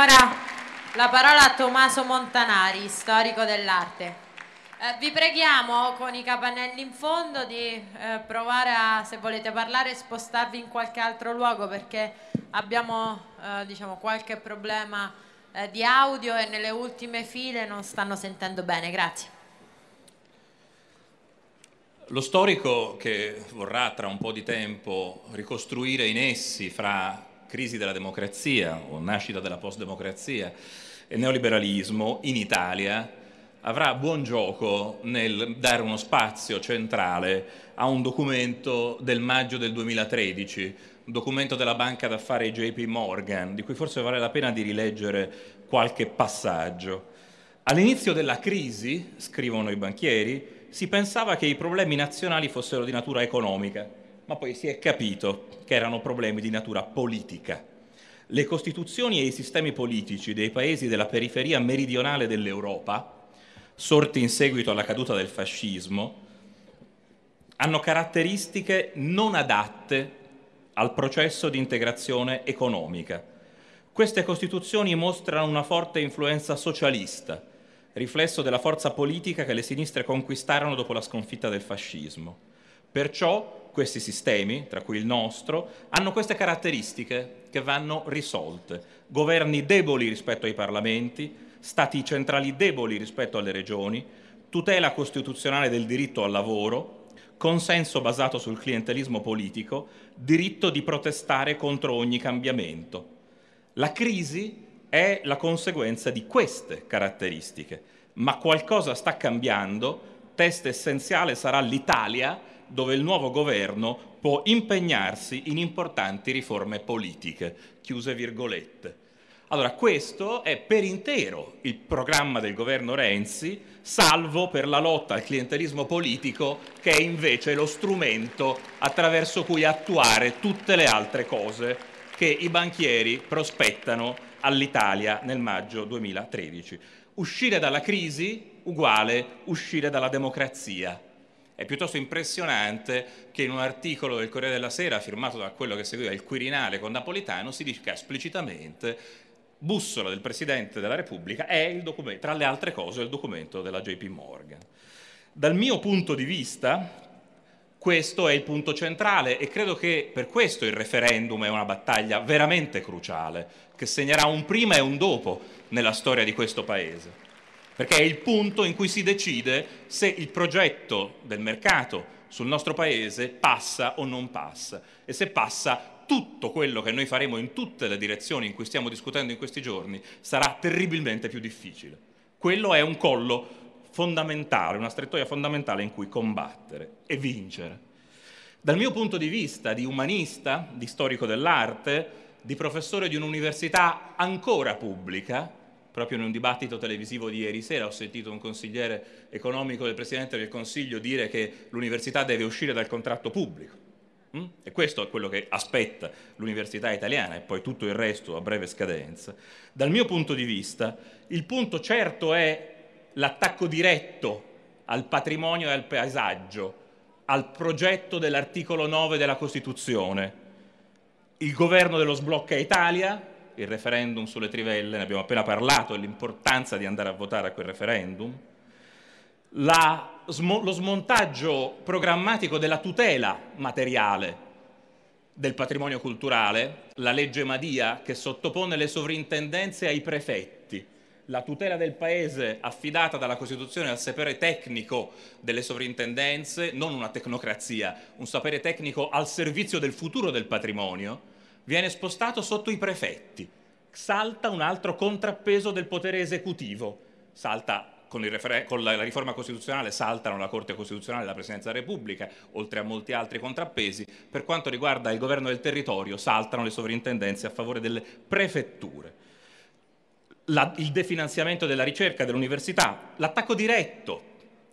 ora la parola a Tommaso Montanari, storico dell'arte. Eh, vi preghiamo con i capannelli in fondo di eh, provare a, se volete parlare, spostarvi in qualche altro luogo perché abbiamo eh, diciamo, qualche problema eh, di audio e nelle ultime file non stanno sentendo bene. Grazie. Lo storico che vorrà tra un po' di tempo ricostruire i nessi fra crisi della democrazia o nascita della postdemocrazia e neoliberalismo in Italia avrà buon gioco nel dare uno spazio centrale a un documento del maggio del 2013, un documento della banca d'affari JP Morgan, di cui forse vale la pena di rileggere qualche passaggio. All'inizio della crisi, scrivono i banchieri, si pensava che i problemi nazionali fossero di natura economica ma poi si è capito che erano problemi di natura politica. Le costituzioni e i sistemi politici dei paesi della periferia meridionale dell'Europa, sorti in seguito alla caduta del fascismo, hanno caratteristiche non adatte al processo di integrazione economica. Queste costituzioni mostrano una forte influenza socialista, riflesso della forza politica che le sinistre conquistarono dopo la sconfitta del fascismo. Perciò questi sistemi, tra cui il nostro, hanno queste caratteristiche che vanno risolte. Governi deboli rispetto ai parlamenti, stati centrali deboli rispetto alle regioni, tutela costituzionale del diritto al lavoro, consenso basato sul clientelismo politico, diritto di protestare contro ogni cambiamento. La crisi è la conseguenza di queste caratteristiche, ma qualcosa sta cambiando, test essenziale sarà l'Italia dove il nuovo governo può impegnarsi in importanti riforme politiche. Chiuse virgolette. Allora, questo è per intero il programma del governo Renzi, salvo per la lotta al clientelismo politico, che è invece lo strumento attraverso cui attuare tutte le altre cose che i banchieri prospettano all'Italia nel maggio 2013. Uscire dalla crisi uguale uscire dalla democrazia. È piuttosto impressionante che in un articolo del Corriere della Sera, firmato da quello che seguiva il Quirinale con Napolitano, si dica esplicitamente bussola del Presidente della Repubblica è, tra le altre cose, il documento della JP Morgan. Dal mio punto di vista, questo è il punto centrale e credo che per questo il referendum è una battaglia veramente cruciale, che segnerà un prima e un dopo nella storia di questo Paese perché è il punto in cui si decide se il progetto del mercato sul nostro paese passa o non passa e se passa tutto quello che noi faremo in tutte le direzioni in cui stiamo discutendo in questi giorni sarà terribilmente più difficile. Quello è un collo fondamentale, una strettoia fondamentale in cui combattere e vincere. Dal mio punto di vista di umanista, di storico dell'arte, di professore di un'università ancora pubblica, proprio in un dibattito televisivo di ieri sera ho sentito un consigliere economico del Presidente del Consiglio dire che l'università deve uscire dal contratto pubblico. Mm? E questo è quello che aspetta l'università italiana e poi tutto il resto a breve scadenza. Dal mio punto di vista, il punto certo è l'attacco diretto al patrimonio e al paesaggio, al progetto dell'articolo 9 della Costituzione. Il governo dello sblocca Italia il referendum sulle trivelle, ne abbiamo appena parlato, e l'importanza di andare a votare a quel referendum, la, lo smontaggio programmatico della tutela materiale del patrimonio culturale, la legge Madia che sottopone le sovrintendenze ai prefetti, la tutela del paese affidata dalla Costituzione al sapere tecnico delle sovrintendenze, non una tecnocrazia, un sapere tecnico al servizio del futuro del patrimonio, viene spostato sotto i prefetti, salta un altro contrappeso del potere esecutivo, salta con, refer- con la, la, riforma costituzionale saltano la Corte Costituzionale e la Presidenza della Repubblica, oltre a molti altri contrappesi. Per quanto riguarda il governo del territorio, saltano le sovrintendenze a favore delle prefetture. La, il definanziamento della ricerca, dell'università, l'attacco diretto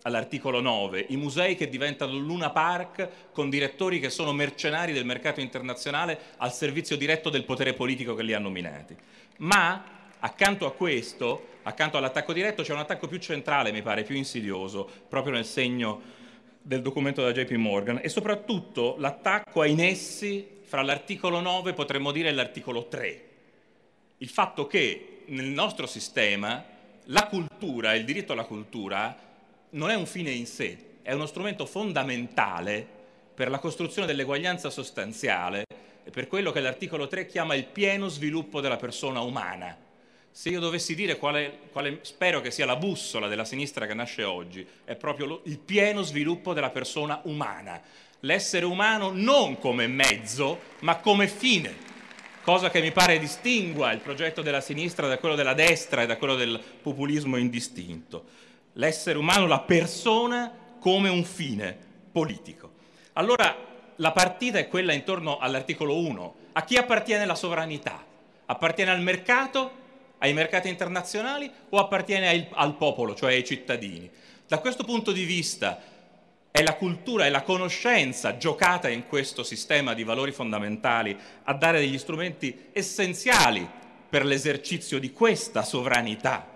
all'articolo 9, i musei che diventano Luna Park con direttori che sono mercenari del mercato internazionale al servizio diretto del potere politico che li ha nominati. Ma accanto a questo, accanto all'attacco diretto, c'è un attacco più centrale, mi pare, più insidioso, proprio nel segno del documento da JP Morgan e soprattutto l'attacco ai nessi fra l'articolo 9 potremmo dire e l'articolo 3. Il fatto che nel nostro sistema la cultura, il diritto alla cultura non è un fine in sé, è uno strumento fondamentale per la costruzione dell'eguaglianza sostanziale e per quello che l'articolo 3 chiama il pieno sviluppo della persona umana. Se io dovessi dire quale, quale spero che sia la bussola della sinistra che nasce oggi, è proprio lo, il pieno sviluppo della persona umana, l'essere umano non come mezzo, ma come fine cosa che mi pare distingua il progetto della sinistra da quello della destra e da quello del populismo indistinto l'essere umano, la persona, come un fine politico. Allora la partita è quella intorno all'articolo 1. A chi appartiene la sovranità? Appartiene al mercato, ai mercati internazionali o appartiene al, al popolo, cioè ai cittadini? Da questo punto di vista è la cultura e la conoscenza giocata in questo sistema di valori fondamentali a dare degli strumenti essenziali per l'esercizio di questa sovranità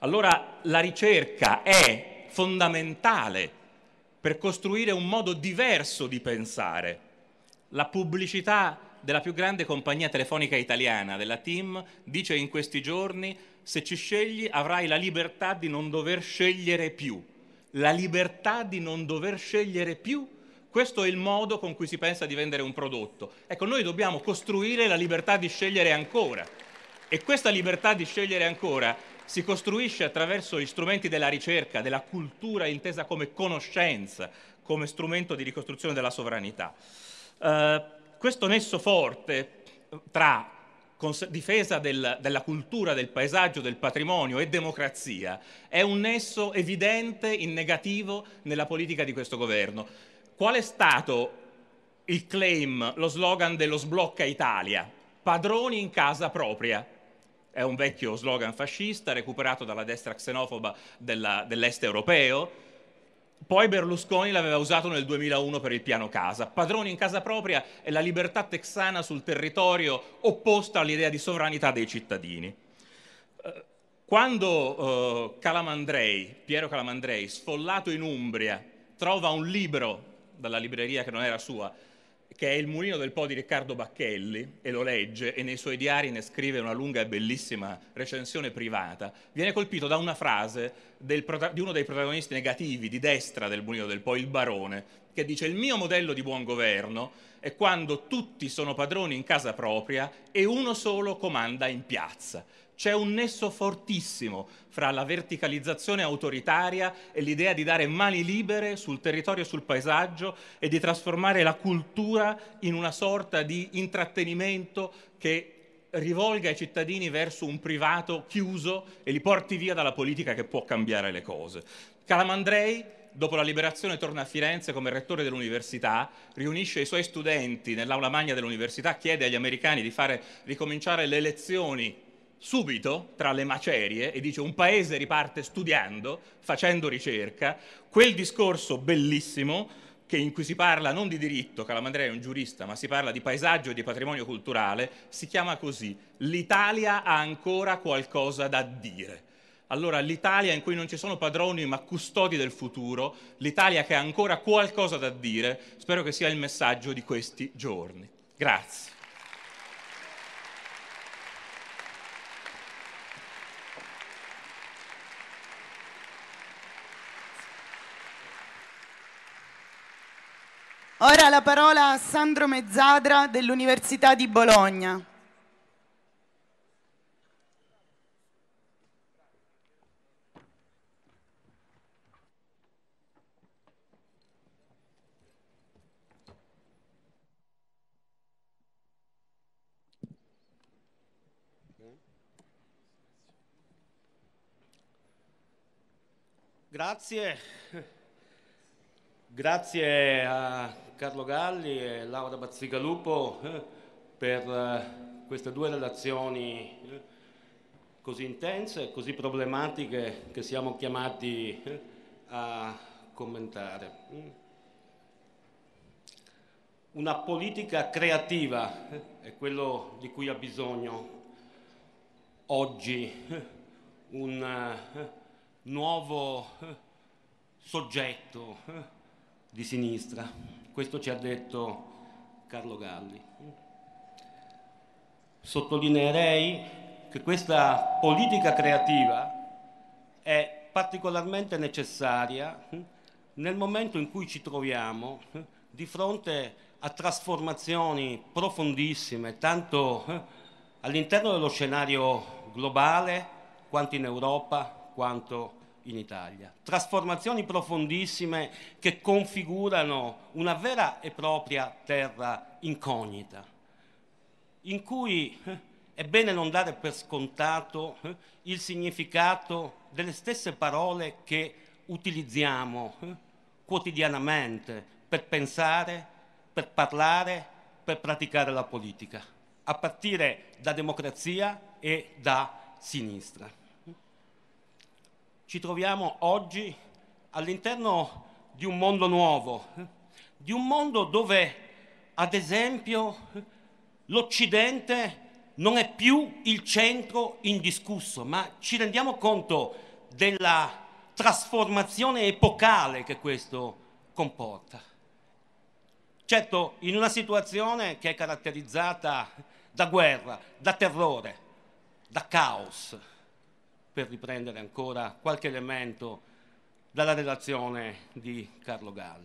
allora la ricerca è fondamentale per costruire un modo diverso di pensare. La pubblicità della più grande compagnia telefonica italiana, della TIM, dice in questi giorni se ci scegli avrai la libertà di non dover scegliere più. La libertà di non dover scegliere più, questo è il modo con cui si pensa di vendere un prodotto. Ecco, noi dobbiamo costruire la libertà di scegliere ancora. E questa libertà di scegliere ancora si costruisce attraverso gli strumenti della ricerca, della cultura intesa come conoscenza, come strumento di ricostruzione della sovranità. Eh, questo nesso forte eh, tra difesa del, della cultura, del paesaggio, del patrimonio e democrazia è un nesso evidente in negativo nella politica di questo governo. Qual è stato il claim, lo slogan dello sblocca Italia? Padroni in casa propria è un vecchio slogan fascista recuperato dalla destra xenofoba della, dell'est europeo. Poi Berlusconi l'aveva usato nel 2001 per il piano casa. Padroni in casa propria è la libertà texana sul territorio opposta all'idea di sovranità dei cittadini. Eh, quando eh, Calamandrei, Piero Calamandrei, sfollato in Umbria, trova un libro dalla libreria che non era sua che è il mulino del Po di Riccardo Bacchelli, e lo legge, e nei suoi diari ne scrive una lunga e bellissima recensione privata, viene colpito da una frase del, di uno dei protagonisti negativi di destra del mulino del Po, il barone, che dice il mio modello di buon governo è quando tutti sono padroni in casa propria e uno solo comanda in piazza. C'è un nesso fortissimo fra la verticalizzazione autoritaria e l'idea di dare mani libere sul territorio e sul paesaggio e di trasformare la cultura in una sorta di intrattenimento che rivolga i cittadini verso un privato chiuso e li porti via dalla politica che può cambiare le cose. Calamandrei, dopo la liberazione, torna a Firenze come rettore dell'università, riunisce i suoi studenti nell'aula magna dell'università, chiede agli americani di fare ricominciare le lezioni subito tra le macerie e dice un paese riparte studiando, facendo ricerca, quel discorso bellissimo in cui si parla non di diritto, Calamandrea è un giurista, ma si parla di paesaggio e di patrimonio culturale, si chiama così, l'Italia ha ancora qualcosa da dire. Allora l'Italia in cui non ci sono padroni ma custodi del futuro, l'Italia che ha ancora qualcosa da dire, spero che sia il messaggio di questi giorni. Grazie. Ora la parola a Sandro Mezzadra dell'Università di Bologna. Grazie. Grazie a Carlo Galli e Laura Bazzicalupo eh, per eh, queste due relazioni eh, così intense, e così problematiche che siamo chiamati a commentare. Mm. Una politica creativa è quello di cui ha bisogno oggi un nuovo soggetto di sinistra. Questo ci ha detto Carlo Galli. Sottolineerei che questa politica creativa è particolarmente necessaria hm, nel momento in cui ci troviamo hm, di fronte a trasformazioni profondissime, tanto hm, all'interno dello scenario globale, quanto in Europa, quanto in Italia, trasformazioni profondissime che configurano una vera e propria terra incognita, in cui eh, è bene non dare per scontato eh, il significato delle stesse parole che utilizziamo eh, quotidianamente per pensare, per parlare, per praticare la politica, a partire da democrazia e da sinistra ci troviamo oggi all'interno di un mondo nuovo, di un mondo dove ad esempio l'Occidente non è più il centro indiscusso, ma ci rendiamo conto della trasformazione epocale che questo comporta. Certo, in una situazione che è caratterizzata da guerra, da terrore, da caos, per riprendere ancora qualche elemento dalla relazione di Carlo Galli.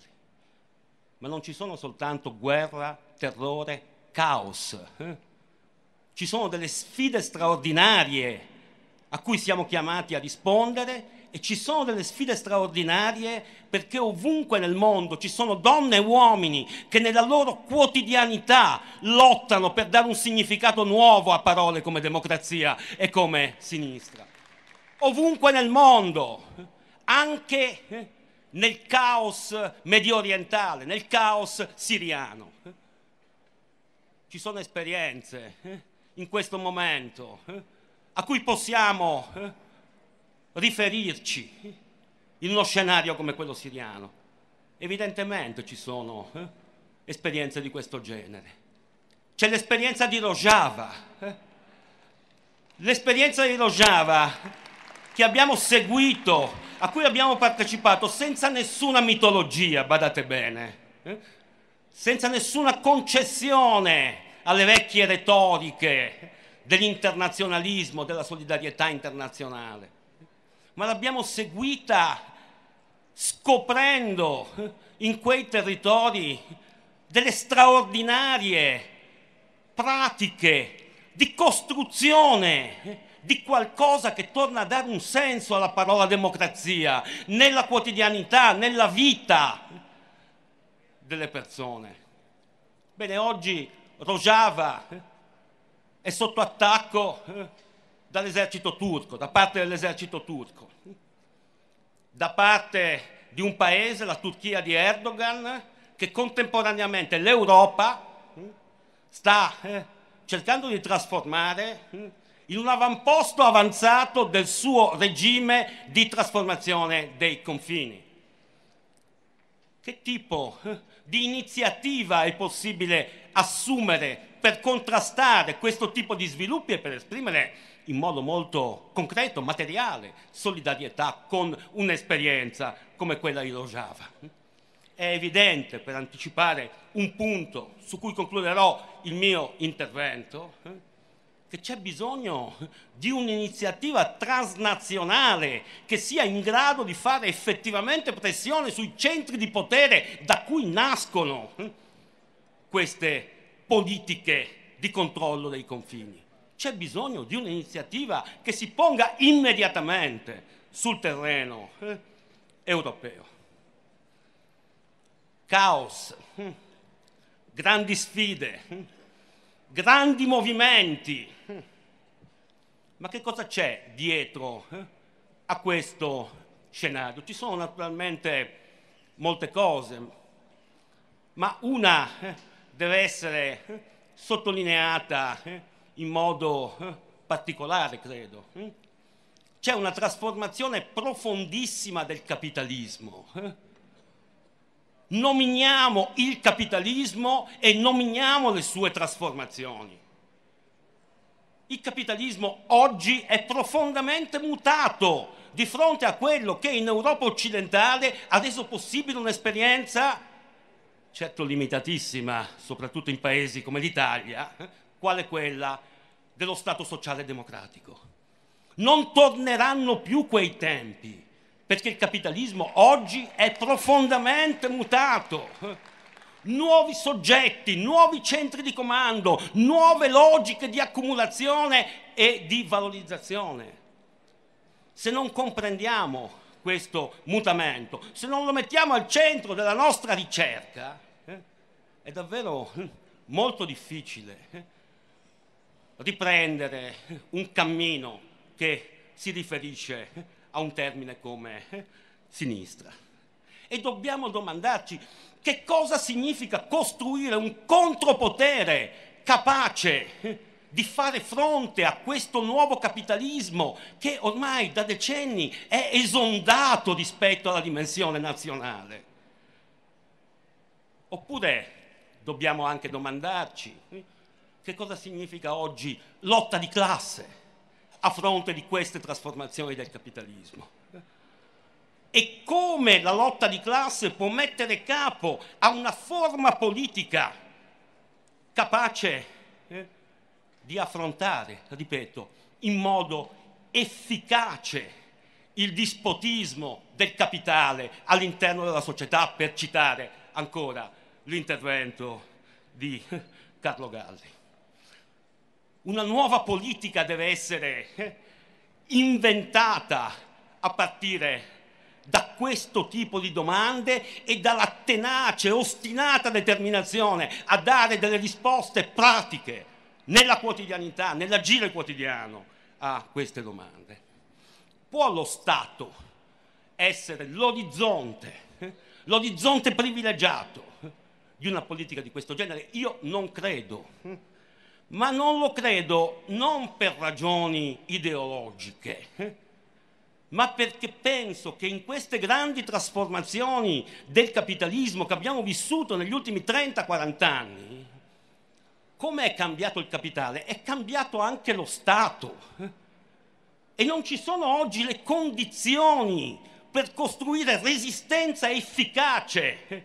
Ma non ci sono soltanto guerra, terrore, caos. Eh? Ci sono delle sfide straordinarie a cui siamo chiamati a rispondere e ci sono delle sfide straordinarie perché ovunque nel mondo ci sono donne e uomini che nella loro quotidianità lottano per dare un significato nuovo a parole come democrazia e come sinistra ovunque nel mondo, anche eh, nel caos medio orientale, nel caos siriano. Ci sono esperienze eh, in questo momento eh, a cui possiamo riferirci in uno scenario come quello siriano. Evidentemente ci sono esperienze di questo genere. C'è l'esperienza di Rojava. L'esperienza di Rojava che abbiamo seguito, a cui abbiamo partecipato senza nessuna mitologia, badate bene, eh? senza nessuna concessione alle vecchie retoriche dell'internazionalismo, della solidarietà internazionale, ma l'abbiamo seguita scoprendo eh, in quei territori delle straordinarie pratiche di costruzione eh, di qualcosa che torna a dare un senso alla parola democrazia, nella quotidianità, nella vita delle persone. Bene, oggi Rojava eh, è sotto attacco eh, dall'esercito turco, da parte dell'esercito turco, da parte di un paese, la Turchia di Erdogan, che contemporaneamente l'Europa eh, sta cercando di trasformare in un avamposto avanzato del suo regime di trasformazione dei confini. Che tipo eh, di iniziativa è possibile assumere per contrastare questo tipo di sviluppi e per esprimere in modo molto concreto, materiale, solidarietà con un'esperienza come quella di Rojava. È evidente, per anticipare un punto su cui concluderò il mio intervento, eh, che c'è bisogno di un'iniziativa transnazionale che sia in grado di fare effettivamente pressione sui centri di potere da cui nascono hm, queste politiche di controllo dei confini. C'è bisogno di un'iniziativa che si ponga immediatamente sul terreno hm, europeo. Caos, hm, grandi sfide grandi movimenti. Ma che cosa c'è dietro eh, a questo scenario? Ci sono naturalmente molte cose, ma una eh, deve essere eh, sottolineata in modo particolare, credo. C'è una trasformazione profondissima del capitalismo nominiamo il capitalismo e nominiamo le sue trasformazioni. Il capitalismo oggi è profondamente mutato di fronte a quello che in Europa occidentale ha reso possibile un'esperienza, certo limitatissima, soprattutto in paesi come l'Italia, quale quella dello Stato sociale democratico. Non torneranno più quei tempi perché il capitalismo oggi è profondamente mutato. Nuovi soggetti, nuovi centri di comando, nuove logiche di accumulazione e di valorizzazione. Se non comprendiamo questo mutamento, se non lo mettiamo al centro della nostra ricerca, eh, è davvero molto difficile eh, riprendere un cammino che si riferisce a un termine come eh, sinistra. E dobbiamo domandarci che cosa significa costruire un contropotere capace eh, di fare fronte a questo nuovo capitalismo che ormai da decenni è esondato rispetto alla dimensione nazionale. Oppure dobbiamo anche domandarci eh, che cosa significa oggi lotta di classe a fronte di queste trasformazioni del capitalismo. E come la lotta di classe può mettere capo a una forma politica capace eh, di affrontare, ripeto, in modo efficace il dispotismo del capitale all'interno della società, per citare ancora l'intervento di Carlo Galli una nuova politica deve essere eh, inventata a partire da questo tipo di domande e dalla tenace, ostinata determinazione a dare delle risposte pratiche nella quotidianità, nell'agire quotidiano a queste domande. Può lo Stato essere l'orizzonte, eh, l'orizzonte privilegiato di una politica di questo genere? Io non credo ma non lo credo non per ragioni ideologiche, eh, ma perché penso che in queste grandi trasformazioni del capitalismo che abbiamo vissuto negli ultimi 30-40 anni, come è cambiato il capitale? È cambiato anche lo Stato. Eh, e non ci sono oggi le condizioni per costruire resistenza efficace eh,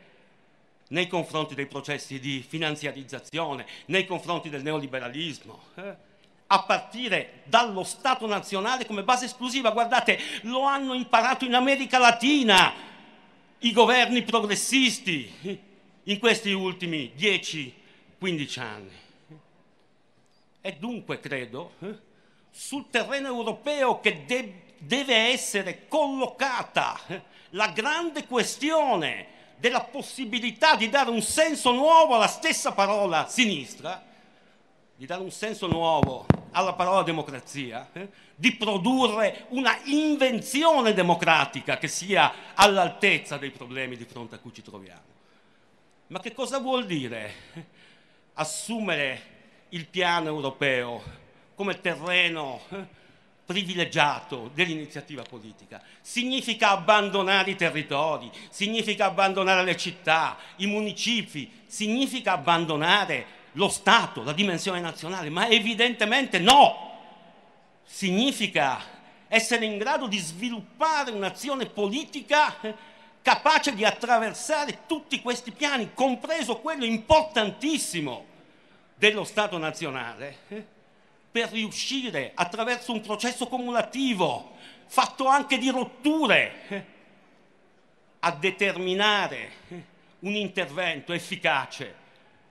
nei confronti dei processi di finanziarizzazione, nei confronti del neoliberalismo, eh? a partire dallo Stato nazionale come base esclusiva. Guardate, lo hanno imparato in America Latina i governi progressisti in questi ultimi 10-15 anni. E dunque credo eh, sul terreno europeo che de deve essere collocata eh, la grande questione della possibilità di dare un senso nuovo alla stessa parola sinistra, di dare un senso nuovo alla parola democrazia, eh? di produrre una invenzione democratica che sia all'altezza dei problemi di fronte a cui ci troviamo. Ma che cosa vuol dire eh, assumere il piano europeo come terreno? Eh? privilegiato dell'iniziativa politica. Significa abbandonare i territori, significa abbandonare le città, i municipi, significa abbandonare lo Stato, la dimensione nazionale, ma evidentemente no. Significa essere in grado di sviluppare un'azione politica capace di attraversare tutti questi piani, compreso quello importantissimo dello Stato nazionale per riuscire attraverso un processo cumulativo fatto anche di rotture a determinare un intervento efficace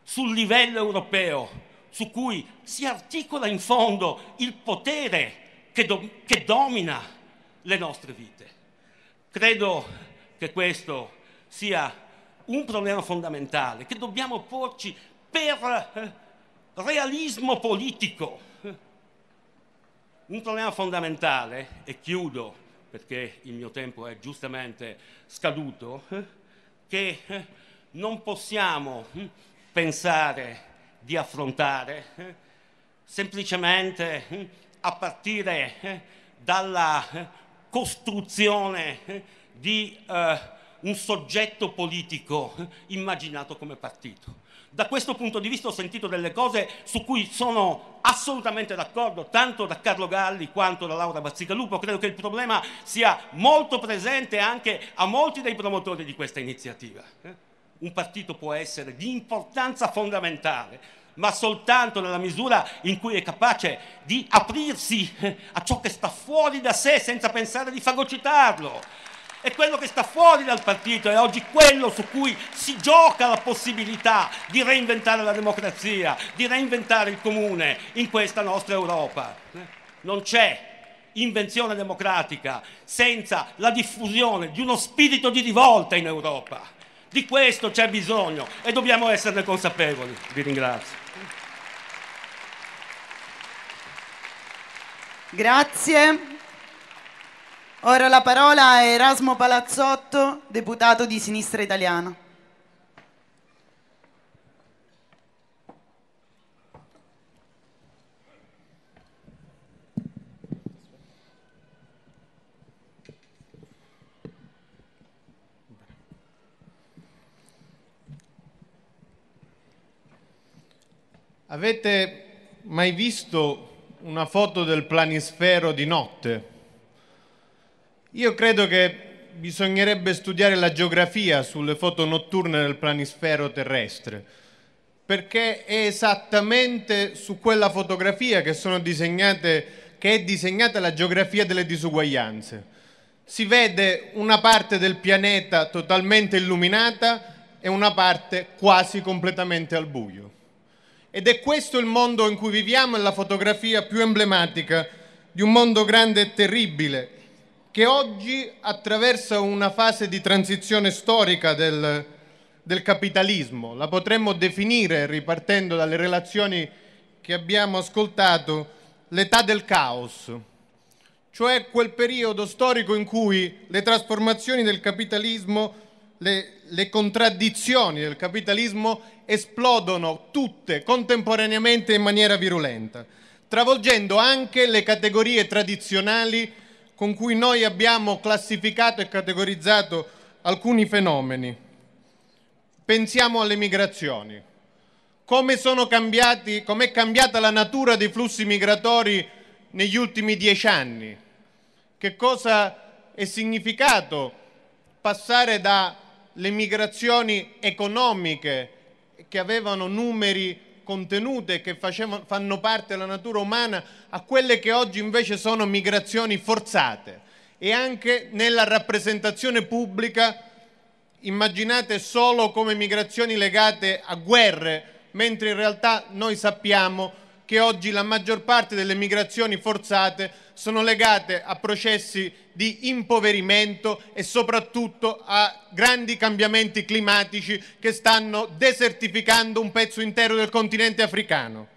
sul livello europeo su cui si articola in fondo il potere che, do che domina le nostre vite. Credo che questo sia un problema fondamentale che dobbiamo porci per eh, realismo politico un problema fondamentale, e chiudo perché il mio tempo è giustamente scaduto, che non possiamo pensare di affrontare semplicemente a partire dalla costruzione di eh, un soggetto politico immaginato come partito. Da questo punto di vista ho sentito delle cose su cui sono assolutamente d'accordo, tanto da Carlo Galli quanto da Laura Bazzicalupo. Credo che il problema sia molto presente anche a molti dei promotori di questa iniziativa. Eh. Un partito può essere di importanza fondamentale, ma soltanto nella misura in cui è capace di aprirsi eh, a ciò che sta fuori da sé senza pensare di fagocitarlo è quello che sta fuori dal partito, è oggi quello su cui si gioca la possibilità di reinventare la democrazia, di reinventare il comune in questa nostra Europa. Non c'è invenzione democratica senza la diffusione di uno spirito di rivolta in Europa. Di questo c'è bisogno e dobbiamo esserne consapevoli. Vi ringrazio. Grazie. Ora la parola a Erasmo Palazzotto, deputato di Sinistra Italiana. Avete mai visto una foto del planisfero di notte? Io credo che bisognerebbe studiare la geografia sulle foto notturne del planisfero terrestre, perché è esattamente su quella fotografia che, che è disegnata la geografia delle disuguaglianze. Si vede una parte del pianeta totalmente illuminata e una parte quasi completamente al buio. Ed è questo il mondo in cui viviamo e la fotografia più emblematica di un mondo grande e terribile che oggi attraversa una fase di transizione storica del, del capitalismo. La potremmo definire, ripartendo dalle relazioni che abbiamo ascoltato, l'età del caos, cioè quel periodo storico in cui le trasformazioni del capitalismo, le, le contraddizioni del capitalismo esplodono tutte contemporaneamente in maniera virulenta, travolgendo anche le categorie tradizionali con cui noi abbiamo classificato e categorizzato alcuni fenomeni. Pensiamo alle migrazioni. Come è cambiata la natura dei flussi migratori negli ultimi dieci anni? Che cosa è significato passare dalle migrazioni economiche che avevano numeri contenute che facevano, fanno parte della natura umana a quelle che oggi invece sono migrazioni forzate e anche nella rappresentazione pubblica immaginate solo come migrazioni legate a guerre, mentre in realtà noi sappiamo che oggi la maggior parte delle migrazioni forzate sono legate a processi di impoverimento e soprattutto a grandi cambiamenti climatici che stanno desertificando un pezzo intero del continente africano.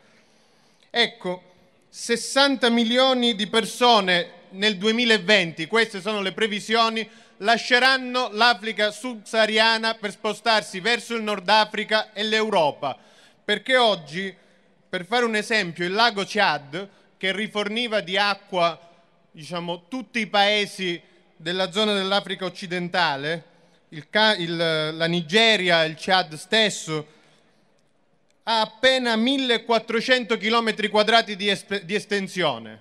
Ecco, 60 milioni di persone nel 2020, queste sono le previsioni, lasceranno l'Africa subsahariana per spostarsi verso il Nord Africa e l'Europa, perché oggi per fare un esempio, il lago Chad, che riforniva di acqua diciamo, tutti i paesi della zona dell'Africa occidentale, il, il, la Nigeria, il Chad stesso, ha appena 1400 km quadrati di, di estensione,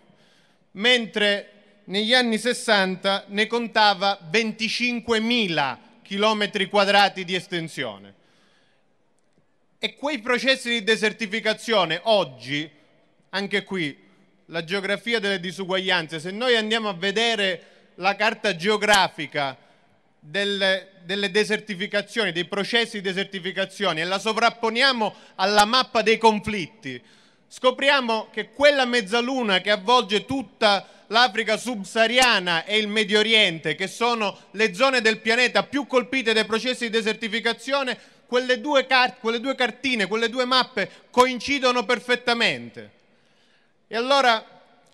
mentre negli anni 60 ne contava 25.000 km quadrati di estensione. E quei processi di desertificazione oggi, anche qui, la geografia delle disuguaglianze, se noi andiamo a vedere la carta geografica delle, delle desertificazioni, dei processi di desertificazione e la sovrapponiamo alla mappa dei conflitti, scopriamo che quella mezzaluna che avvolge tutta l'Africa subsahariana e il Medio Oriente, che sono le zone del pianeta più colpite dai processi di desertificazione, quelle due, cart- quelle due cartine, quelle due mappe coincidono perfettamente. E allora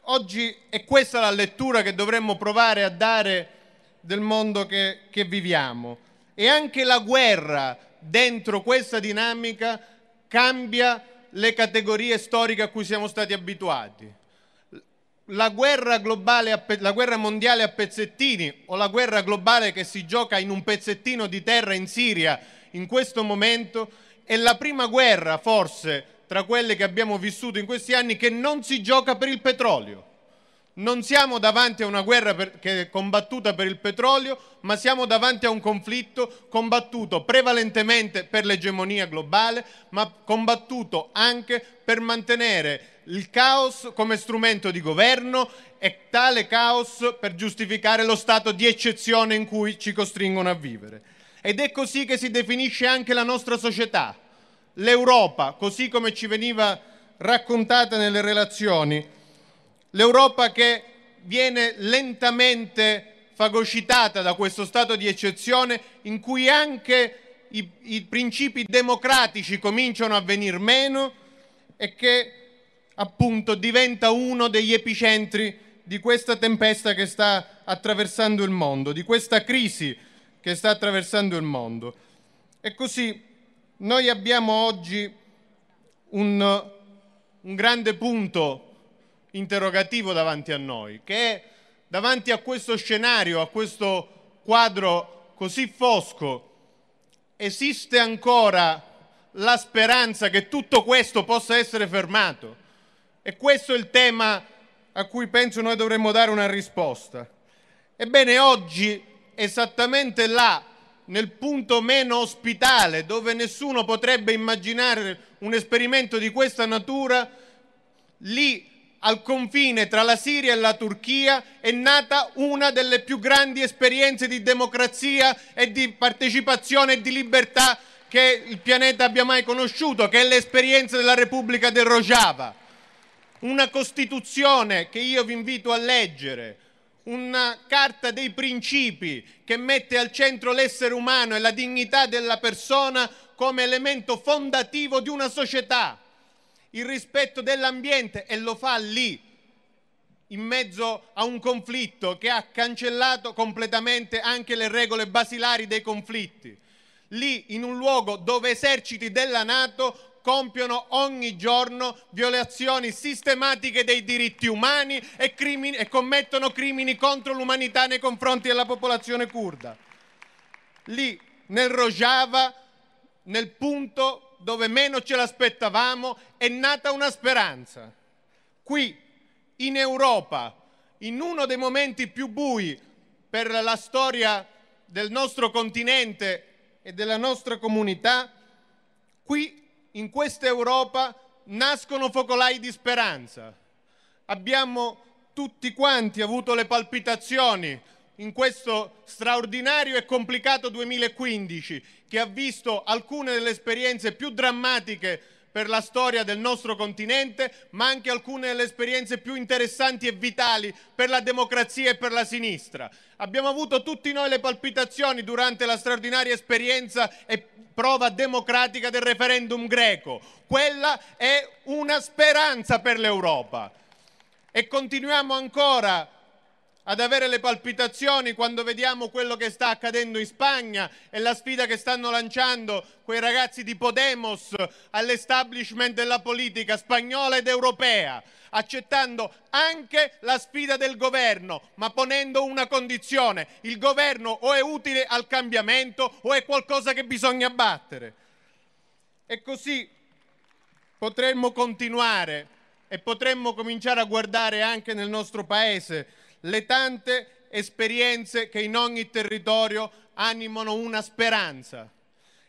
oggi è questa la lettura che dovremmo provare a dare del mondo che, che viviamo. E anche la guerra dentro questa dinamica cambia le categorie storiche a cui siamo stati abituati. La guerra, globale, la guerra, mondiale a pezzettini o la guerra globale che si gioca in un pezzettino di terra in Siria in questo momento è la prima guerra, forse, tra quelle che abbiamo vissuto in questi anni, che non si gioca per il petrolio. Non siamo davanti a una guerra per, che è combattuta per il petrolio, ma siamo davanti a un conflitto combattuto prevalentemente per l'egemonia globale, ma combattuto anche per mantenere il caos come strumento di governo e tale caos per giustificare lo stato di eccezione in cui ci costringono a vivere. Ed è così che si definisce anche la nostra società, l'Europa, così come ci veniva raccontata nelle relazioni, l'Europa che viene lentamente fagocitata da questo stato di eccezione in cui anche i, i, principi democratici cominciano a venir meno e che appunto diventa uno degli epicentri di questa tempesta che sta attraversando il mondo, di questa crisi che sta attraversando il mondo. E così noi abbiamo oggi un, un grande punto interrogativo davanti a noi, che è davanti a questo scenario, a questo quadro così fosco, esiste ancora la speranza che tutto questo possa essere fermato? E questo è il tema a cui penso noi dovremmo dare una risposta. Ebbene, oggi esattamente là, nel punto meno ospitale, dove nessuno potrebbe immaginare un esperimento di questa natura, lì al confine tra la Siria e la Turchia è nata una delle più grandi esperienze di democrazia e di partecipazione e di libertà che il pianeta abbia mai conosciuto, che è l'esperienza della Repubblica del Rojava. Una Costituzione che io vi invito a leggere, una carta dei principi che mette al centro l'essere umano e la dignità della persona come elemento fondativo di una società, il rispetto dell'ambiente e lo fa lì, in mezzo a un conflitto che ha cancellato completamente anche le regole basilari dei conflitti. Lì, in un luogo dove eserciti della Nato compiono ogni giorno violazioni sistematiche dei diritti umani e, crimini, e commettono crimini contro l'umanità nei confronti della popolazione curda. Lì, nel Rojava, nel punto dove meno ce l'aspettavamo, è nata una speranza. Qui, in Europa, in uno dei momenti più bui per la storia del nostro continente e della nostra comunità, qui in questa Europa nascono focolai di speranza. Abbiamo tutti quanti avuto le palpitazioni in questo straordinario e complicato 2015 che ha visto alcune delle esperienze più drammatiche per la storia del nostro continente, ma anche alcune delle esperienze più interessanti e vitali per la democrazia e per la sinistra. Abbiamo avuto tutti noi le palpitazioni durante la straordinaria esperienza e prova democratica del referendum greco. Quella è una speranza per l'Europa. E continuiamo ancora ad avere le palpitazioni quando vediamo quello che sta accadendo in Spagna e la sfida che stanno lanciando quei ragazzi di Podemos all'establishment della politica spagnola ed europea, accettando anche la sfida del governo, ma ponendo una condizione. Il governo o è utile al cambiamento o è qualcosa che bisogna battere. E così potremmo continuare e potremmo cominciare a guardare anche nel nostro Paese le tante esperienze che in ogni territorio animano una speranza.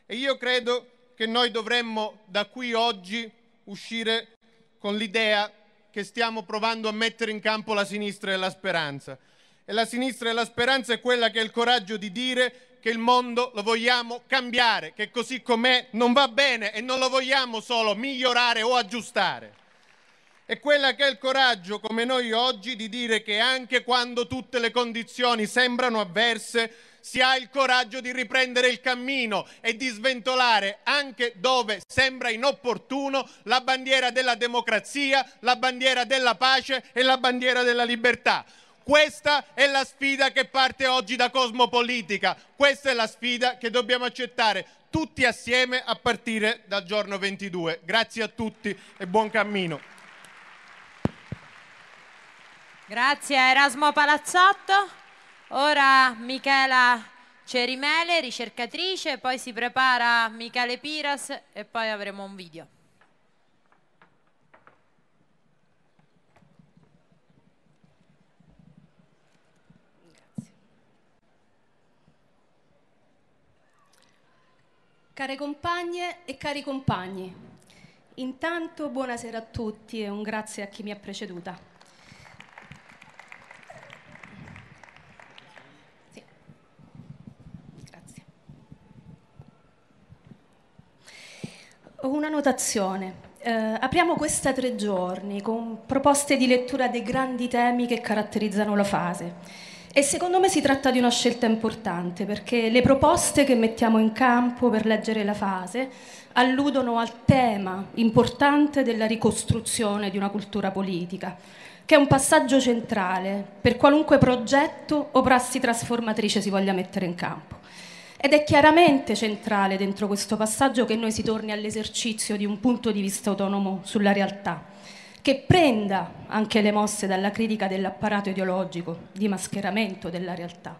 E io credo che noi dovremmo da qui oggi uscire con l'idea che stiamo provando a mettere in campo la sinistra e la speranza. E la sinistra e la speranza è quella che ha il coraggio di dire che il mondo lo vogliamo cambiare, che così com'è non va bene e non lo vogliamo solo migliorare o aggiustare è quella che ha il coraggio, come noi oggi, di dire che anche quando tutte le condizioni sembrano avverse, si ha il coraggio di riprendere il cammino e di sventolare anche dove sembra inopportuno la bandiera della democrazia, la bandiera della pace e la bandiera della libertà. Questa è la sfida che parte oggi da Cosmopolitica, questa è la sfida che dobbiamo accettare tutti assieme a partire dal giorno 22. Grazie a tutti e buon cammino. Grazie a Erasmo Palazzotto. Ora Michela Cerimele, ricercatrice, poi si prepara Michele Piras e poi avremo un video. Care compagne e cari compagni, intanto buonasera a tutti e un grazie a chi mi ha preceduta. una notazione. Eh, apriamo questa tre giorni con proposte di lettura dei grandi temi che caratterizzano la fase. E secondo me si tratta di una scelta importante perché le proposte che mettiamo in campo per leggere la fase alludono al tema importante della ricostruzione di una cultura politica, che è un passaggio centrale per qualunque progetto o prassi trasformatrice si voglia mettere in campo. Ed è chiaramente centrale dentro questo passaggio che noi si torni all'esercizio di un punto di vista autonomo sulla realtà, che prenda anche le mosse dalla critica dell'apparato ideologico di mascheramento della realtà.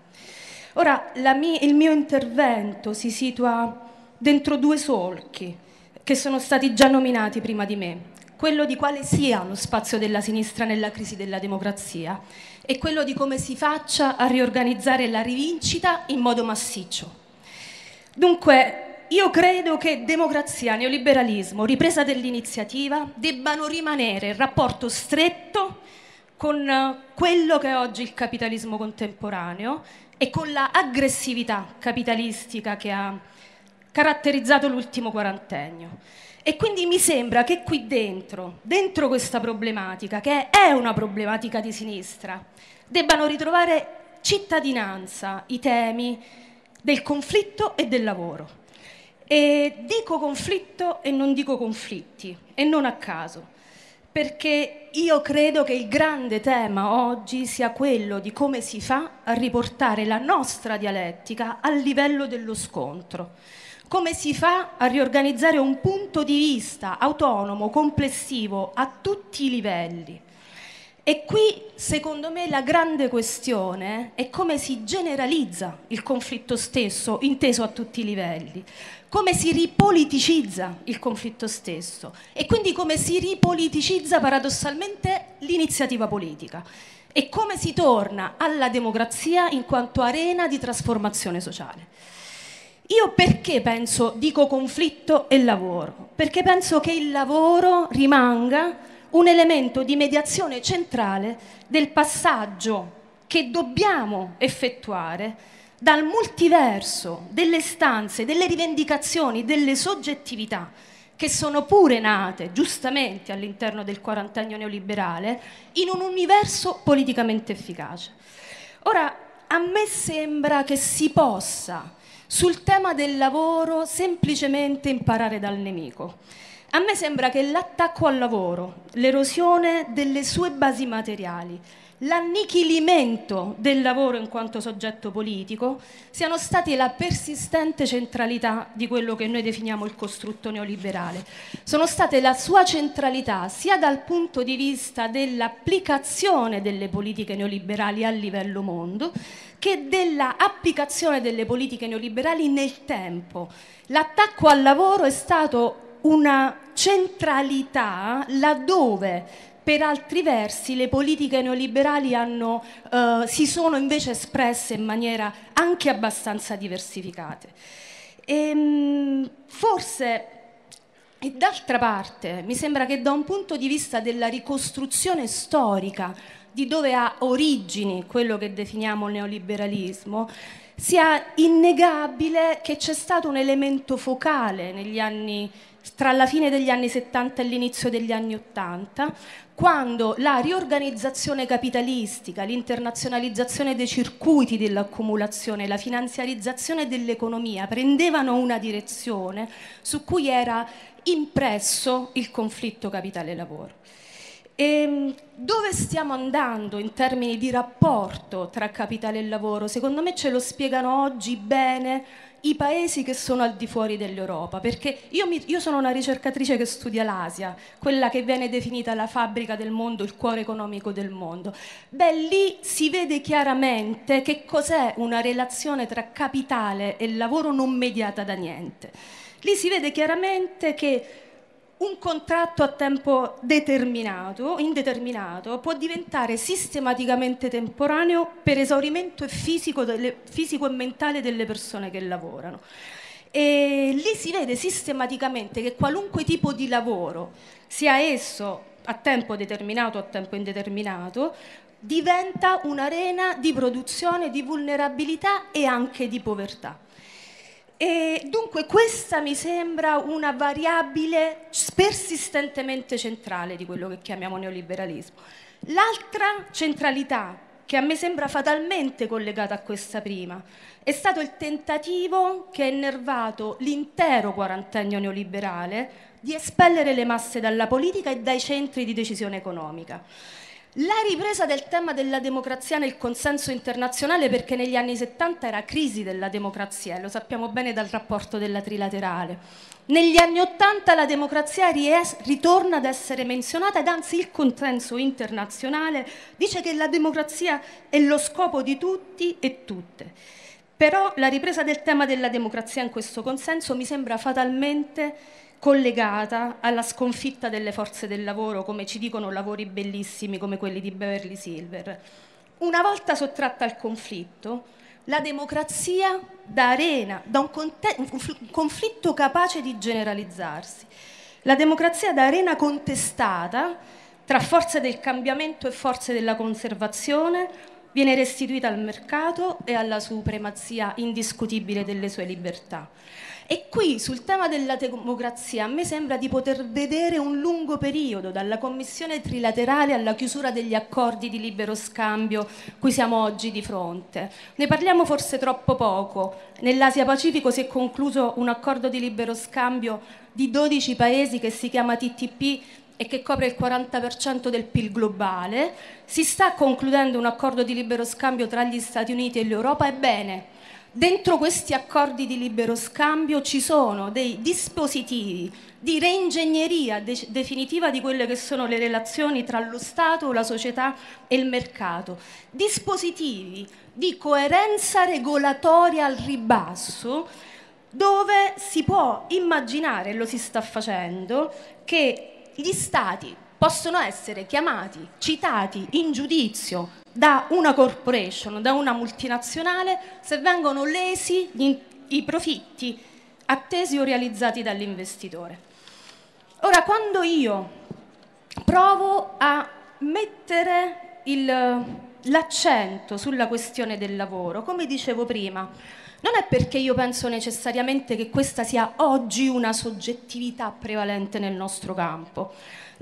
Ora, mia, il mio intervento si situa dentro due solchi che sono stati già nominati prima di me, quello di quale sia lo spazio della sinistra nella crisi della democrazia e quello di come si faccia a riorganizzare la rivincita in modo massiccio. Dunque, io credo che democrazia, neoliberalismo, ripresa dell'iniziativa debbano rimanere in rapporto stretto con eh, quello che è oggi il capitalismo contemporaneo e con l'aggressività capitalistica che ha caratterizzato l'ultimo quarantennio. E quindi mi sembra che qui dentro, dentro questa problematica, che è una problematica di sinistra, debbano ritrovare cittadinanza i temi del conflitto e del lavoro. E dico conflitto e non dico conflitti, e non a caso, perché io credo che il grande tema oggi sia quello di come si fa a riportare la nostra dialettica al livello dello scontro, come si fa a riorganizzare un punto di vista autonomo, complessivo, a tutti i livelli, e qui, secondo me, la grande questione è come si generalizza il conflitto stesso, inteso a tutti i livelli, come si ripoliticizza il conflitto stesso e quindi come si ripoliticizza paradossalmente l'iniziativa politica e come si torna alla democrazia in quanto arena di trasformazione sociale. Io perché penso, dico conflitto e lavoro? Perché penso che il lavoro rimanga un elemento di mediazione centrale del passaggio che dobbiamo effettuare dal multiverso delle stanze, delle rivendicazioni, delle soggettività che sono pure nate giustamente all'interno del quarantennio neoliberale in un universo politicamente efficace. Ora, a me sembra che si possa sul tema del lavoro semplicemente imparare dal nemico a me sembra che l'attacco al lavoro, l'erosione delle sue basi materiali, l'annichilimento del lavoro in quanto soggetto politico siano stati la persistente centralità di quello che noi definiamo il costrutto neoliberale. Sono state la sua centralità sia dal punto di vista dell'applicazione delle politiche neoliberali a livello mondo che dell'applicazione delle politiche neoliberali nel tempo. L'attacco al lavoro è stato una centralità laddove per altri versi le politiche neoliberali hanno, eh, si sono invece espresse in maniera anche abbastanza diversificata. Ehm, forse e d'altra parte mi sembra che da un punto di vista della ricostruzione storica di dove ha origini quello che definiamo neoliberalismo, sia innegabile che c'è stato un elemento focale negli anni tra la fine degli anni 70 e l'inizio degli anni 80, quando la riorganizzazione capitalistica, l'internazionalizzazione dei circuiti dell'accumulazione, la finanziarizzazione dell'economia prendevano una direzione su cui era impresso il conflitto capitale-lavoro. E ehm, dove stiamo andando in termini di rapporto tra capitale e lavoro? Secondo me ce lo spiegano oggi bene i paesi che sono al di fuori dell'Europa, perché io, mi, io, sono una ricercatrice che studia l'Asia, quella che viene definita la fabbrica del mondo, il cuore economico del mondo. Beh, lì si vede chiaramente che cos'è una relazione tra capitale e lavoro non mediata da niente. Lì si vede chiaramente che un contratto a tempo determinato, indeterminato, può diventare sistematicamente temporaneo per esaurimento fisico, delle, fisico e mentale delle persone che lavorano. E lì si vede sistematicamente che qualunque tipo di lavoro, sia esso a tempo determinato o a tempo indeterminato, diventa un'arena di produzione di vulnerabilità e anche di povertà. E dunque questa mi sembra una variabile persistentemente centrale di quello che chiamiamo neoliberalismo. L'altra centralità che a me sembra fatalmente collegata a questa prima, è stato il tentativo che ha innervato l'intero quarantennio neoliberale di espellere le masse dalla politica e dai centri di decisione economica. La ripresa del tema della democrazia nel consenso internazionale perché negli anni 70 era crisi della democrazia, lo sappiamo bene dal rapporto della trilaterale. Negli anni 80 la democrazia ritorna ad essere menzionata ed anzi il consenso internazionale dice che la democrazia è lo scopo di tutti e tutte. Però la ripresa del tema della democrazia in questo consenso mi sembra fatalmente collegata alla sconfitta delle forze del lavoro, come ci dicono lavori bellissimi come quelli di Beverly Silver. Una volta sottratta al conflitto, la democrazia da arena, da un, conte- un conflitto capace di generalizzarsi. La democrazia da arena contestata tra forze del cambiamento e forze della conservazione viene restituita al mercato e alla supremazia indiscutibile delle sue libertà. E qui sul tema della democrazia a me sembra di poter vedere un lungo periodo, dalla commissione trilaterale alla chiusura degli accordi di libero scambio cui siamo oggi di fronte. Ne parliamo forse troppo poco. Nell'Asia Pacifico si è concluso un accordo di libero scambio di 12 paesi che si chiama TTP e che copre il 40% del PIL globale, si sta concludendo un accordo di libero scambio tra gli Stati Uniti e l'Europa, ebbene, dentro questi accordi di libero scambio ci sono dei dispositivi di reingegneria de- definitiva di quelle che sono le relazioni tra lo Stato, la società e il mercato, dispositivi di coerenza regolatoria al ribasso dove si può immaginare, e lo si sta facendo, che gli Stati possono essere chiamati, citati in giudizio da una corporation, da una multinazionale, se vengono lesi gli, i profitti attesi o realizzati dall'investitore. Ora, quando io provo a mettere l'accento sulla questione del lavoro, come dicevo prima, non è perché io penso necessariamente che questa sia oggi una soggettività prevalente nel nostro campo,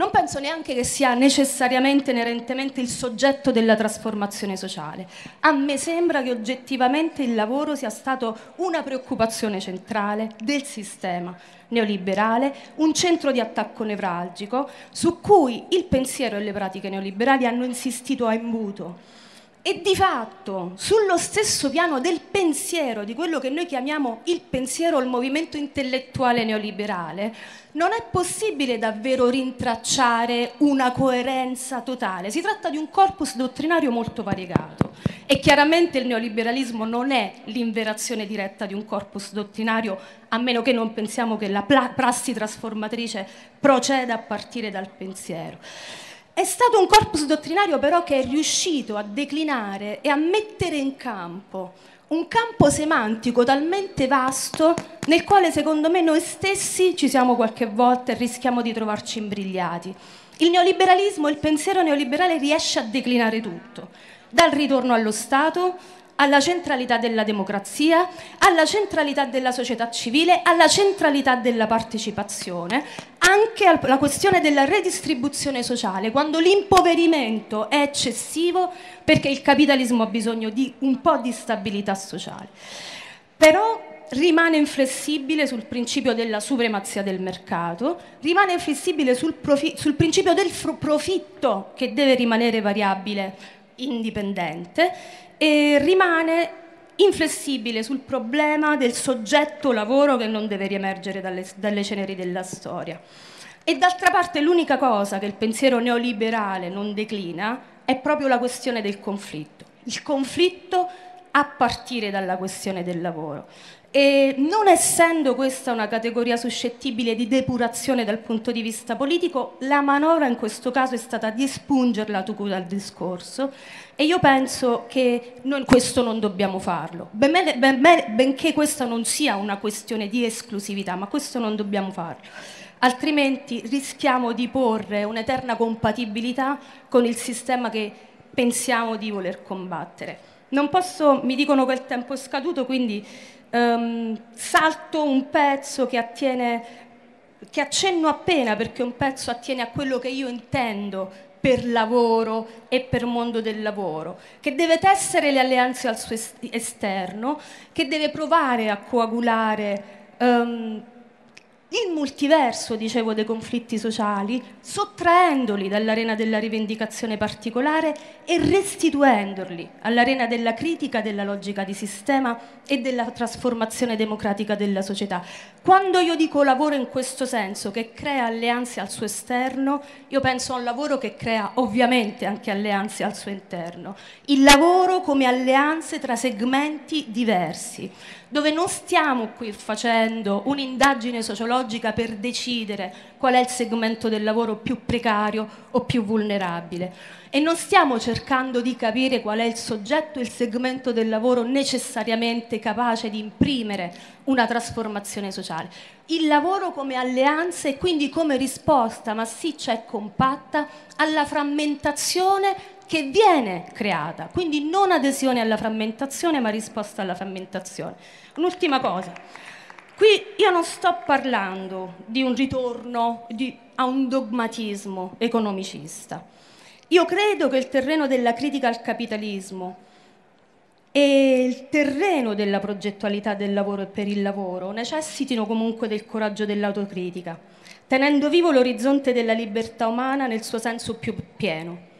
non penso neanche che sia necessariamente inerentemente il soggetto della trasformazione sociale. A me sembra che oggettivamente il lavoro sia stato una preoccupazione centrale del sistema neoliberale, un centro di attacco nevralgico su cui il pensiero e le pratiche neoliberali hanno insistito a imbuto e di fatto sullo stesso piano del pensiero, di quello che noi chiamiamo il pensiero, il movimento intellettuale neoliberale, non è possibile davvero rintracciare una coerenza totale. Si tratta di un corpus dottrinario molto variegato e chiaramente il neoliberalismo non è l'inverazione diretta di un corpus dottrinario, a meno che non pensiamo che la prassi trasformatrice proceda a partire dal pensiero. È stato un corpus dottrinario però che è riuscito a declinare e a mettere in campo un campo semantico talmente vasto nel quale secondo me noi stessi ci siamo qualche volta e rischiamo di trovarci imbrigliati. Il neoliberalismo, il pensiero neoliberale riesce a declinare tutto, dal ritorno allo Stato alla centralità della democrazia, alla centralità della società civile, alla centralità della partecipazione, anche alla questione della redistribuzione sociale, quando l'impoverimento è eccessivo perché il capitalismo ha bisogno di un po' di stabilità sociale. Però rimane inflessibile sul principio della supremazia del mercato, rimane inflessibile sul, sul principio del profitto che deve rimanere variabile indipendente e rimane inflessibile sul problema del soggetto lavoro che non deve riemergere dalle, dalle ceneri della storia. E d'altra parte l'unica cosa che il pensiero neoliberale non declina è proprio la questione del conflitto. Il conflitto a partire dalla questione del lavoro. E non essendo questa una categoria suscettibile di depurazione dal punto di vista politico, la manovra in questo caso è stata di espungerla tu dal discorso e io penso che noi questo non dobbiamo farlo, ben, ben, ben, benché questa non sia una questione di esclusività, ma questo non dobbiamo farlo, altrimenti rischiamo di porre un'eterna compatibilità con il sistema che pensiamo di voler combattere. Non posso, mi dicono che il tempo è scaduto, quindi um, salto un pezzo che attiene, che accenno appena perché un pezzo attiene a quello che io intendo per lavoro e per mondo del lavoro, che deve tessere le alleanze al suo esterno, che deve provare a coagulare um, il multiverso, dicevo, dei conflitti sociali, sottraendoli dall'arena della rivendicazione particolare e restituendoli all'arena della critica della logica di sistema e della trasformazione democratica della società. Quando io dico lavoro in questo senso, che crea alleanze al suo esterno, io penso a un lavoro che crea ovviamente anche alleanze al suo interno. Il lavoro come alleanze tra segmenti diversi dove non stiamo qui facendo un'indagine sociologica per decidere qual è il segmento del lavoro più precario o più vulnerabile e non stiamo cercando di capire qual è il soggetto e il segmento del lavoro necessariamente capace di imprimere una trasformazione sociale. Il lavoro come alleanza e quindi come risposta massiccia e compatta alla frammentazione che viene creata, quindi non adesione alla frammentazione ma risposta alla frammentazione. Un'ultima cosa, qui io non sto parlando di un ritorno di, a un dogmatismo economicista, io credo che il terreno della critica al capitalismo e il terreno della progettualità del lavoro e per il lavoro necessitino comunque del coraggio dell'autocritica, tenendo vivo l'orizzonte della libertà umana nel suo senso più pieno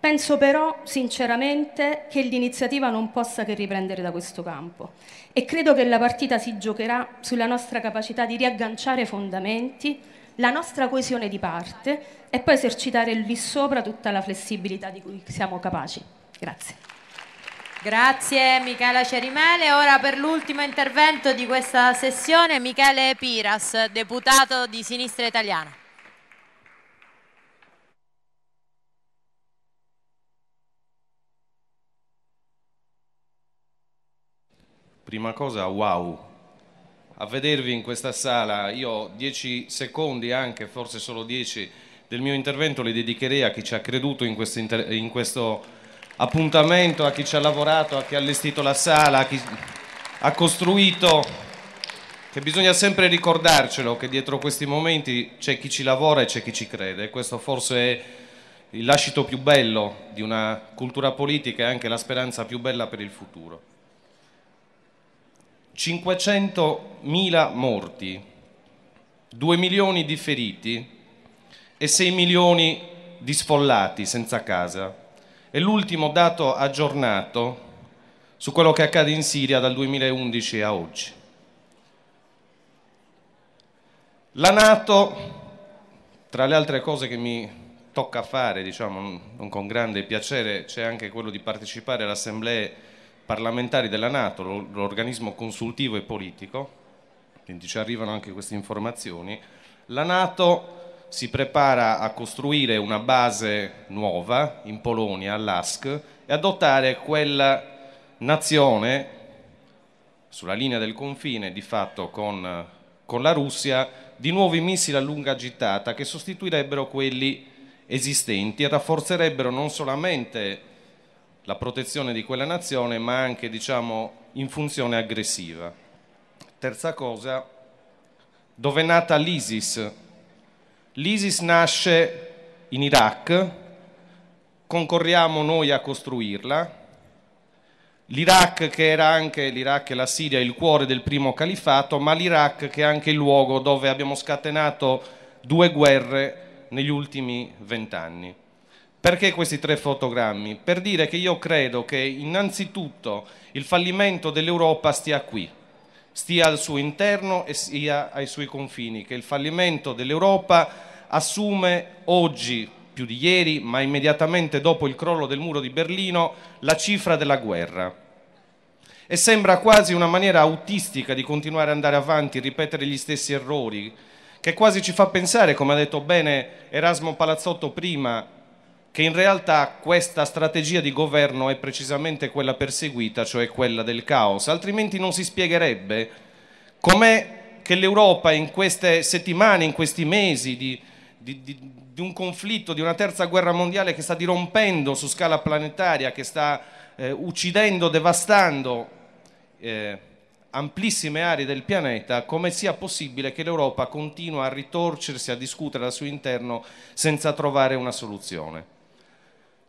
Penso però sinceramente che l'iniziativa non possa che riprendere da questo campo e credo che la partita si giocherà sulla nostra capacità di riagganciare fondamenti, la nostra coesione di parte e poi esercitare lì sopra tutta la flessibilità di cui siamo capaci. Grazie. Grazie Michela Cerimele. Ora per l'ultimo intervento di questa sessione Michele Piras, deputato di Sinistra Italiana. Prima cosa, wow. A vedervi in questa sala, io dieci secondi anche, forse solo dieci del mio intervento li dedicherei a chi ci ha creduto in questo, in questo appuntamento, a chi ci ha lavorato, a chi ha allestito la sala, a chi ha costruito che bisogna sempre ricordarcelo che dietro questi momenti c'è chi ci lavora e c'è chi ci crede questo forse è il lascito più bello di una cultura politica e anche la speranza più bella per il futuro. 500.000 morti, 2 milioni di feriti e 6 milioni di sfollati senza casa. È l'ultimo dato aggiornato su quello che accade in Siria dal 2011 a oggi. La Nato, tra le altre cose che mi tocca fare, diciamo non con grande piacere, c'è anche quello di partecipare alle assemblee parlamentari della Nato, l'organismo consultivo e politico, quindi ci arrivano anche queste informazioni, la Nato si prepara a costruire una base nuova in Polonia, all'ASC, e adottare quella nazione sulla linea del confine di fatto con, con la Russia di nuovi missili a lunga gittata che sostituirebbero quelli esistenti e rafforzerebbero non solamente la protezione di quella nazione, ma anche diciamo, in funzione aggressiva. Terza cosa, dove è nata l'ISIS? L'ISIS nasce in Iraq, concorriamo noi a costruirla. L'Iraq che era anche l'Iraq e la Siria il cuore del primo califato, ma l'Iraq che è anche il luogo dove abbiamo scatenato due guerre negli ultimi vent'anni. Perché questi tre fotogrammi? Per dire che io credo che innanzitutto il fallimento dell'Europa stia qui, stia al suo interno e sia ai suoi confini, che il fallimento dell'Europa assume oggi, più di ieri, ma immediatamente dopo il crollo del muro di Berlino, la cifra della guerra. E sembra quasi una maniera autistica di continuare ad andare avanti, ripetere gli stessi errori, che quasi ci fa pensare, come ha detto bene Erasmo Palazzotto prima, che in realtà questa strategia di governo è precisamente quella perseguita, cioè quella del caos, altrimenti non si spiegherebbe com'è che l'Europa in queste settimane, in questi mesi di, di, di, di, un conflitto, di una terza guerra mondiale che sta dirompendo su scala planetaria, che sta eh, uccidendo, devastando eh, amplissime aree del pianeta, come sia possibile che l'Europa continua a ritorcersi, a discutere al suo interno senza trovare una soluzione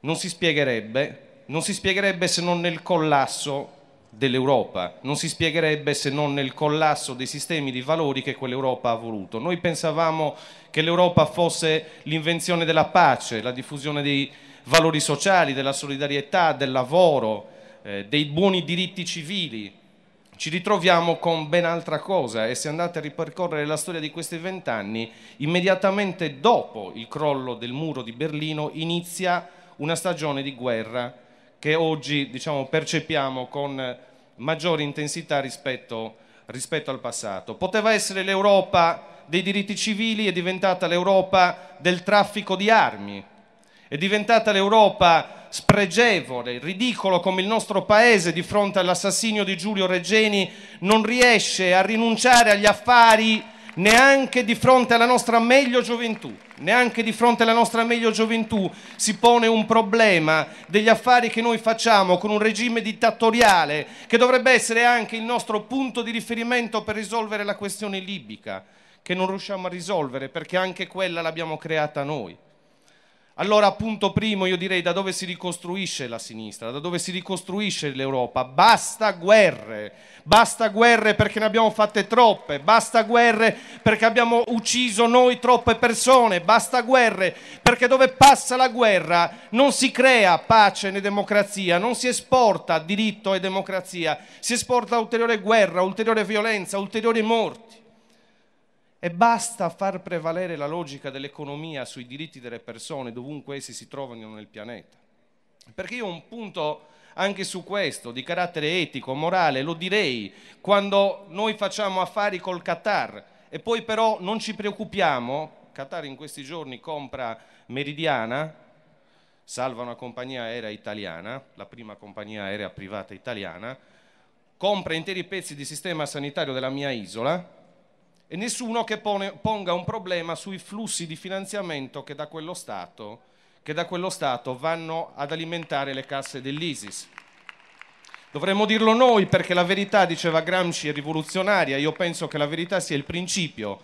non si spiegherebbe, non si spiegherebbe se non nel collasso dell'Europa, non si spiegherebbe se non nel collasso dei sistemi di valori che quell'Europa ha voluto. Noi pensavamo che l'Europa fosse l'invenzione della pace, la diffusione dei valori sociali, della solidarietà, del lavoro, eh, dei buoni diritti civili. Ci ritroviamo con ben altra cosa e se andate a ripercorrere la storia di questi vent'anni, immediatamente dopo il crollo del muro di Berlino inizia una stagione di guerra che oggi diciamo, percepiamo con maggiore intensità rispetto, rispetto al passato. Poteva essere l'Europa dei diritti civili, è diventata l'Europa del traffico di armi, è diventata l'Europa spregevole, ridicolo come il nostro paese di fronte all'assassinio di Giulio Regeni non riesce a rinunciare agli affari neanche di fronte alla nostra meglio gioventù, neanche di fronte alla nostra meglio gioventù si pone un problema degli affari che noi facciamo con un regime dittatoriale che dovrebbe essere anche il nostro punto di riferimento per risolvere la questione libica, che non riusciamo a risolvere perché anche quella l'abbiamo creata noi. Allora, punto primo, io direi da dove si ricostruisce la sinistra, da dove si ricostruisce l'Europa. Basta guerre, basta guerre perché ne abbiamo fatte troppe, basta guerre perché abbiamo ucciso noi troppe persone, basta guerre perché dove passa la guerra non si crea pace né democrazia, non si esporta diritto e democrazia, si esporta ulteriore guerra, ulteriore violenza, ulteriori morti. E basta far prevalere la logica dell'economia sui diritti delle persone dovunque essi si trovino nel pianeta. Perché io ho un punto anche su questo, di carattere etico, morale, lo direi, quando noi facciamo affari col Qatar e poi però non ci preoccupiamo, Qatar in questi giorni compra Meridiana, salva una compagnia aerea italiana, la prima compagnia aerea privata italiana, compra interi pezzi di sistema sanitario della mia isola, e nessuno che pone, ponga un problema sui flussi di finanziamento che da quello Stato, da quello stato vanno ad alimentare le casse dell'ISIS. Dovremmo dirlo noi perché la verità, diceva Gramsci, è rivoluzionaria. Io penso che la verità sia il principio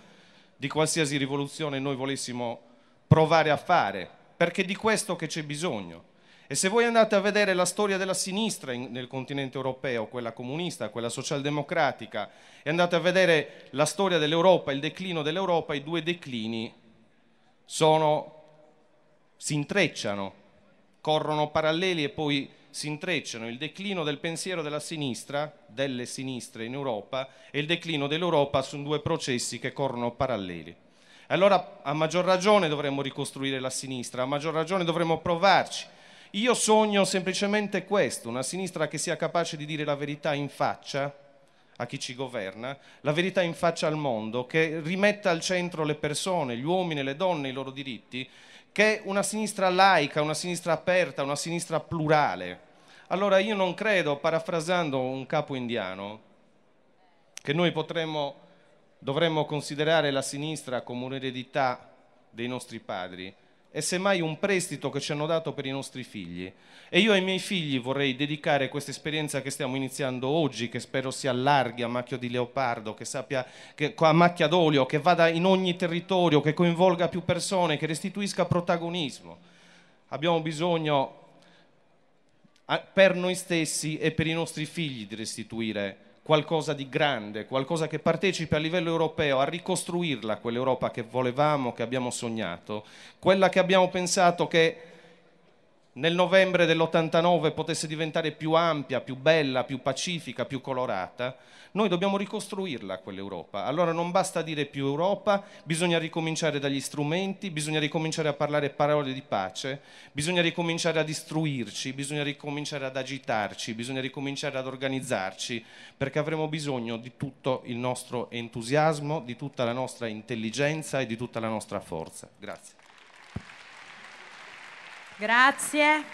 di qualsiasi rivoluzione noi volessimo provare a fare, perché di questo che c'è bisogno. E se voi andate a vedere la storia della sinistra in, nel continente europeo, quella comunista, quella socialdemocratica, e andate a vedere la storia dell'Europa, il declino dell'Europa, i due declini sono, si intrecciano, corrono paralleli e poi si intrecciano il declino del pensiero della sinistra, delle sinistre in Europa, e il declino dell'Europa sono due processi che corrono paralleli. Allora a maggior ragione dovremmo ricostruire la sinistra, a maggior ragione dovremmo provarci io sogno semplicemente questo, una sinistra che sia capace di dire la verità in faccia a chi ci governa, la verità in faccia al mondo, che rimetta al centro le persone, gli uomini, le donne, i loro diritti, che è una sinistra laica, una sinistra aperta, una sinistra plurale. Allora io non credo, parafrasando un capo indiano, che noi potremmo, dovremmo considerare la sinistra come un'eredità dei nostri padri, e semmai un prestito che ci hanno dato per i nostri figli. E io ai miei figli vorrei dedicare questa esperienza che stiamo iniziando oggi, che spero si allarghi a macchio di leopardo, che sappia che, a macchia d'olio, che vada in ogni territorio, che coinvolga più persone, che restituisca protagonismo. Abbiamo bisogno per noi stessi e per i nostri figli di restituire qualcosa di grande, qualcosa che partecipi a livello europeo a ricostruirla quell'Europa che volevamo, che abbiamo sognato, quella che abbiamo pensato che nel novembre dell'89 potesse diventare più ampia, più bella, più pacifica, più colorata, noi dobbiamo ricostruirla quell'Europa. Allora non basta dire più Europa, bisogna ricominciare dagli strumenti, bisogna ricominciare a parlare parole di pace, bisogna ricominciare ad istruirci, bisogna ricominciare ad agitarci, bisogna ricominciare ad organizzarci, perché avremo bisogno di tutto il nostro entusiasmo, di tutta la nostra intelligenza e di tutta la nostra forza. Grazie. Grazie.